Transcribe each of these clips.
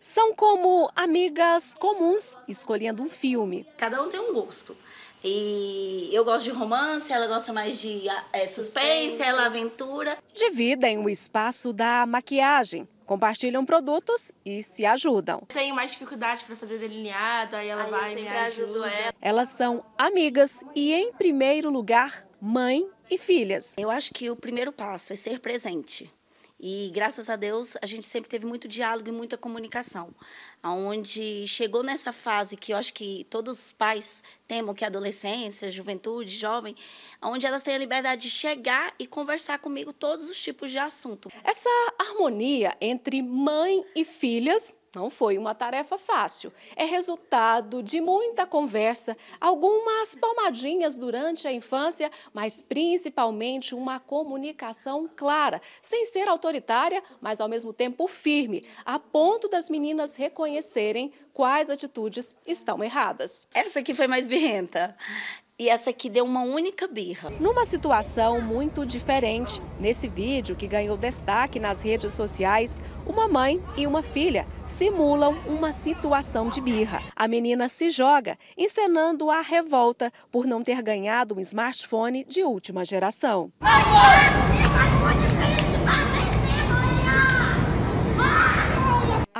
são como amigas comuns escolhendo um filme. Cada um tem um gosto. E eu gosto de romance, ela gosta mais de é, suspense, ela aventura. Dividem o espaço da maquiagem, compartilham produtos e se ajudam. Tenho mais dificuldade para fazer delineado, aí ela aí vai eu me ajuda. Ela. Elas são amigas e, em primeiro lugar, mãe e filhas. Eu acho que o primeiro passo é ser presente. E graças a Deus a gente sempre teve muito diálogo e muita comunicação. Aonde chegou nessa fase que eu acho que todos os pais temam que é a adolescência, juventude, jovem, onde elas têm a liberdade de chegar e conversar comigo todos os tipos de assunto. Essa harmonia entre mãe e filhas não foi uma tarefa fácil. É resultado de muita conversa, algumas palmadinhas durante a infância, mas principalmente uma comunicação clara, sem ser autoritária, mas ao mesmo tempo firme, a ponto das meninas reconhecerem quais atitudes estão erradas. Essa aqui foi mais birrenta e essa aqui deu uma única birra. Numa situação muito diferente, nesse vídeo que ganhou destaque nas redes sociais, uma mãe e uma filha simulam uma situação de birra. A menina se joga, encenando a revolta por não ter ganhado um smartphone de última geração. Agora! Agora!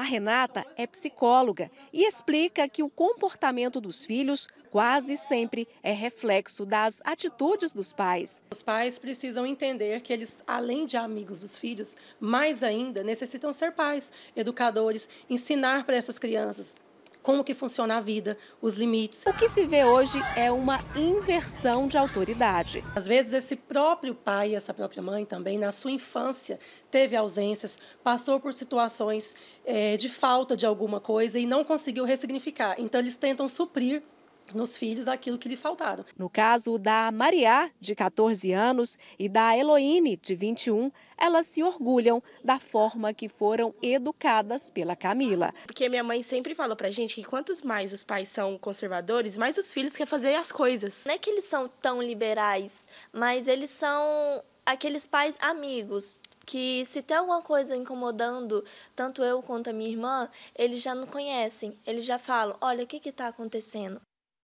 Renata é psicóloga e explica que o comportamento dos filhos quase sempre é reflexo das atitudes dos pais. Os pais precisam entender que eles, além de amigos dos filhos, mais ainda necessitam ser pais, educadores, ensinar para essas crianças, como que funciona a vida, os limites. O que se vê hoje é uma inversão de autoridade. Às vezes esse próprio pai, essa própria mãe também, na sua infância, teve ausências, passou por situações é, de falta de alguma coisa e não conseguiu ressignificar. Então eles tentam suprir nos filhos aquilo que lhe faltaram. No caso da Mariá, de 14 anos, e da Eloíne, de 21, elas se orgulham da forma que foram educadas pela Camila. Porque minha mãe sempre falou pra gente que quanto mais os pais são conservadores, mais os filhos querem fazer as coisas. Não é que eles são tão liberais, mas eles são aqueles pais amigos, que se tem alguma coisa incomodando tanto eu quanto a minha irmã, eles já não conhecem. Eles já falam, olha, o que está acontecendo?